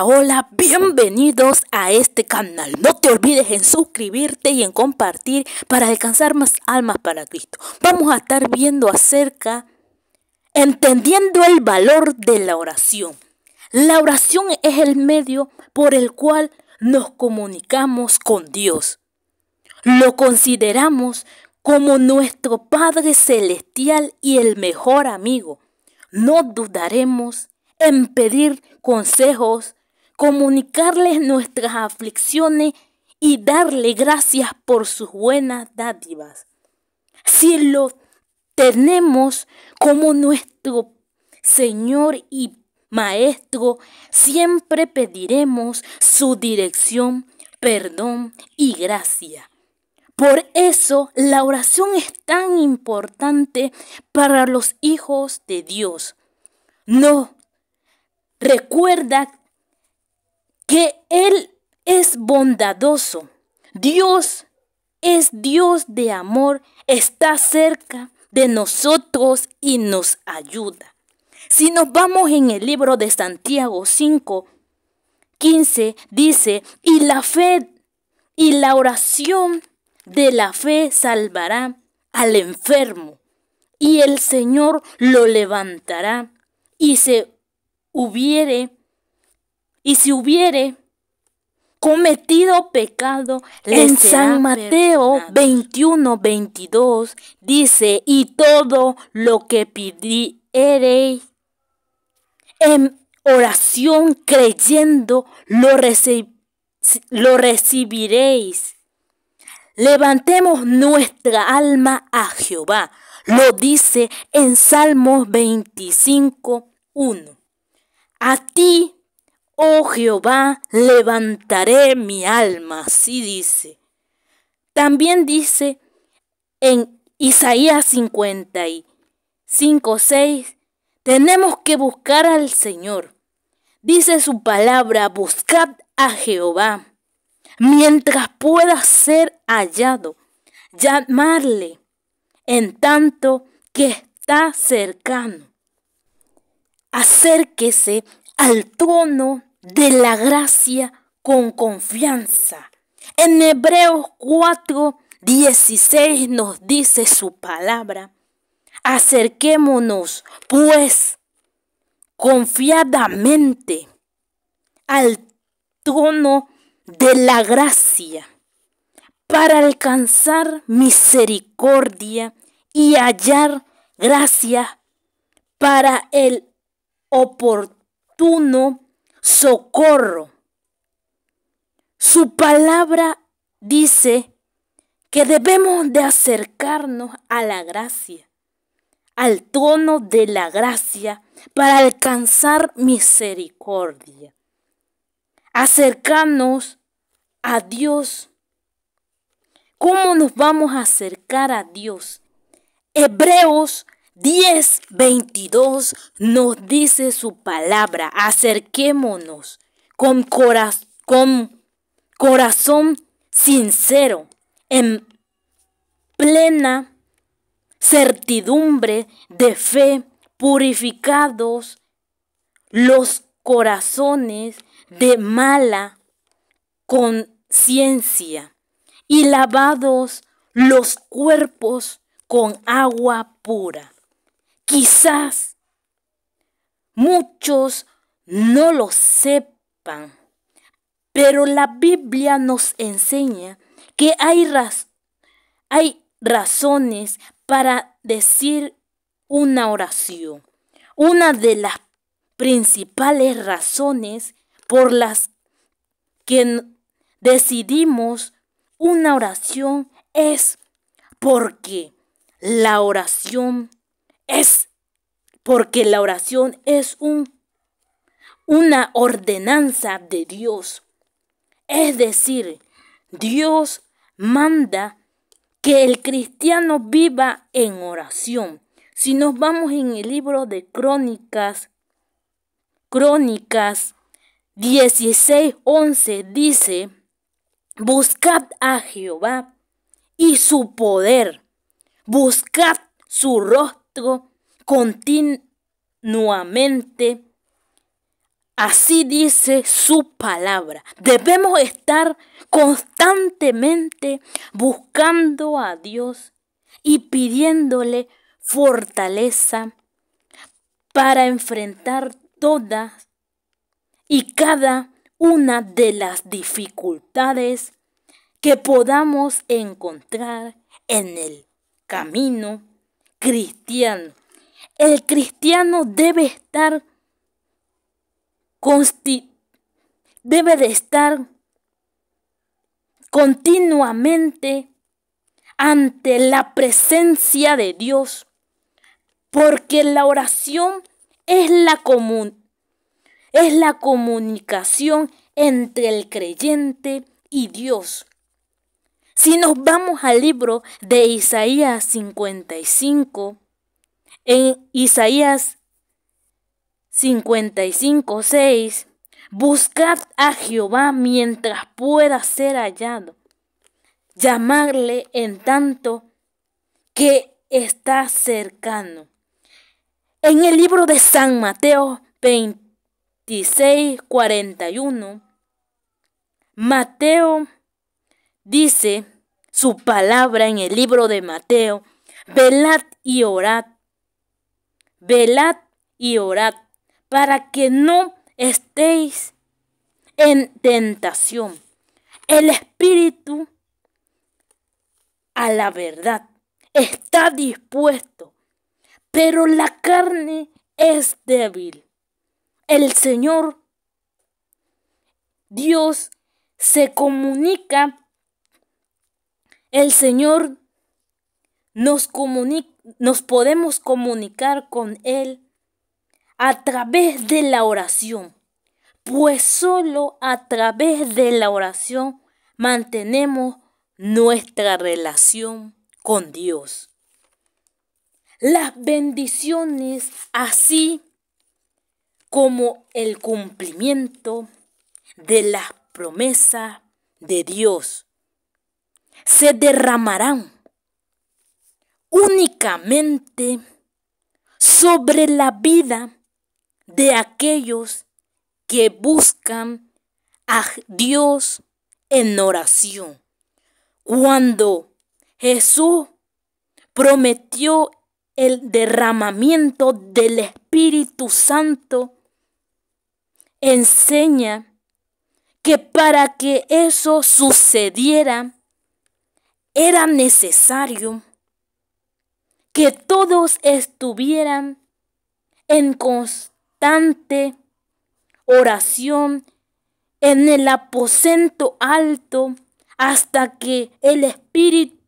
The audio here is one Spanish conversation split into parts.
Hola, bienvenidos a este canal. No te olvides en suscribirte y en compartir para alcanzar más almas para Cristo. Vamos a estar viendo acerca, entendiendo el valor de la oración. La oración es el medio por el cual nos comunicamos con Dios. Lo consideramos como nuestro Padre Celestial y el mejor amigo. No dudaremos en pedir consejos comunicarles nuestras aflicciones y darle gracias por sus buenas dádivas. Si lo tenemos como nuestro Señor y Maestro, siempre pediremos su dirección, perdón y gracia. Por eso la oración es tan importante para los hijos de Dios. No, recuerda que Él es bondadoso. Dios es Dios de amor, está cerca de nosotros y nos ayuda. Si nos vamos en el libro de Santiago 5, 15, dice, y la fe y la oración de la fe salvará al enfermo, y el Señor lo levantará, y se hubiere y si hubiere cometido pecado, en San Mateo 21, 22 dice, y todo lo que pidiere en oración creyendo, lo, lo recibiréis. Levantemos nuestra alma a Jehová. Lo dice en Salmos 25, 1. A ti, Oh Jehová, levantaré mi alma, así dice. También dice en Isaías 55, 6, tenemos que buscar al Señor. Dice su palabra, buscad a Jehová mientras pueda ser hallado, llamarle en tanto que está cercano. Acérquese al trono de la gracia con confianza. En Hebreos 4, 16 nos dice su palabra. Acerquémonos, pues, confiadamente al trono de la gracia para alcanzar misericordia y hallar gracia para el oportuno socorro. Su palabra dice que debemos de acercarnos a la gracia, al tono de la gracia, para alcanzar misericordia. Acercarnos a Dios. ¿Cómo nos vamos a acercar a Dios? Hebreos 10.22 nos dice su palabra, acerquémonos con, con corazón sincero, en plena certidumbre de fe, purificados los corazones de mala conciencia y lavados los cuerpos con agua pura. Quizás muchos no lo sepan, pero la Biblia nos enseña que hay, hay razones para decir una oración. Una de las principales razones por las que decidimos una oración es porque la oración es porque la oración es un, una ordenanza de Dios. Es decir, Dios manda que el cristiano viva en oración. Si nos vamos en el libro de Crónicas, Crónicas 16:11 dice, buscad a Jehová y su poder, buscad su rostro continuamente. Así dice su palabra. Debemos estar constantemente buscando a Dios y pidiéndole fortaleza para enfrentar todas y cada una de las dificultades que podamos encontrar en el camino cristiano. El cristiano debe estar debe de estar continuamente ante la presencia de Dios, porque la oración es la común es la comunicación entre el creyente y Dios. Si nos vamos al libro de Isaías 55, en Isaías 55, 6, buscad a Jehová mientras pueda ser hallado, llamarle en tanto que está cercano. En el libro de San Mateo 26, 41, Mateo dice su palabra en el libro de Mateo, velad y orad, velad y orad para que no estéis en tentación. El espíritu a la verdad está dispuesto, pero la carne es débil. El Señor Dios se comunica el Señor nos, nos podemos comunicar con Él a través de la oración, pues solo a través de la oración mantenemos nuestra relación con Dios. Las bendiciones así como el cumplimiento de las promesas de Dios se derramarán únicamente sobre la vida de aquellos que buscan a Dios en oración. Cuando Jesús prometió el derramamiento del Espíritu Santo, enseña que para que eso sucediera, era necesario que todos estuvieran en constante oración en el aposento alto hasta que el Espíritu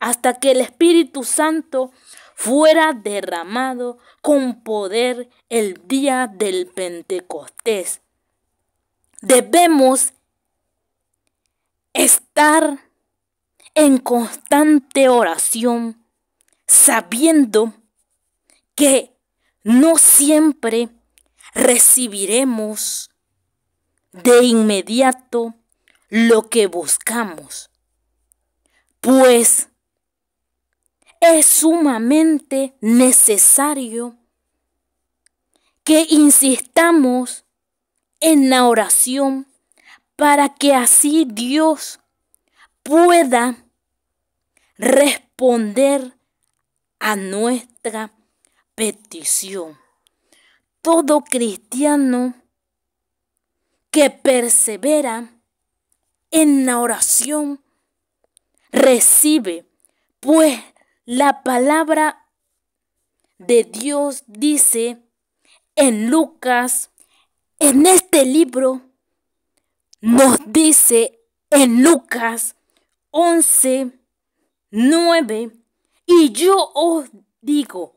hasta que el Espíritu Santo fuera derramado con poder el día del Pentecostés. Debemos estar en constante oración, sabiendo que no siempre recibiremos de inmediato lo que buscamos, pues es sumamente necesario que insistamos en la oración para que así Dios pueda responder a nuestra petición. Todo cristiano que persevera en la oración recibe, pues la palabra de Dios dice en Lucas, en este libro, nos dice en Lucas 11, 9. Y yo os digo,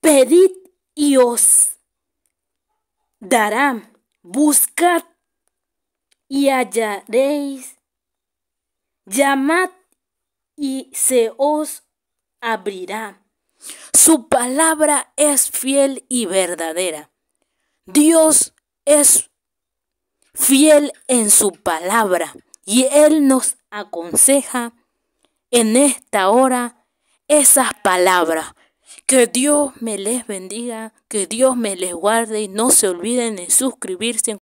pedid y os dará, buscad y hallaréis, llamad y se os abrirá. Su palabra es fiel y verdadera. Dios es fiel en su palabra y Él nos aconseja en esta hora esas palabras. Que Dios me les bendiga, que Dios me les guarde y no se olviden de suscribirse